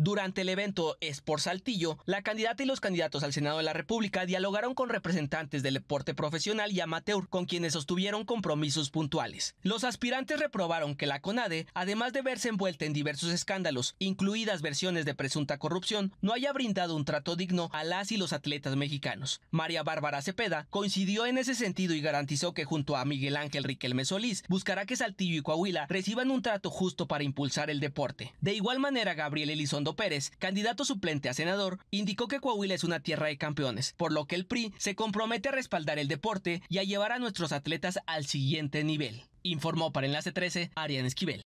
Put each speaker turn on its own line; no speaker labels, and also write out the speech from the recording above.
Durante el evento Es por Saltillo, la candidata y los candidatos al Senado de la República dialogaron con representantes del deporte profesional y amateur, con quienes sostuvieron compromisos puntuales. Los aspirantes reprobaron que la CONADE, además de verse envuelta en diversos escándalos, incluidas versiones de presunta corrupción, no haya brindado un trato digno a las y los atletas mexicanos. María Bárbara Cepeda coincidió en ese sentido y garantizó que junto a Miguel Ángel Riquelme Solís buscará que Saltillo y Coahuila reciban un trato justo para impulsar el deporte. De igual manera, Gabriel Elizondo Pérez, candidato suplente a senador, indicó que Coahuila es una tierra de campeones, por lo que el PRI se compromete a respaldar el deporte y a llevar a nuestros atletas al siguiente nivel. Informó para Enlace 13 Arián Esquivel.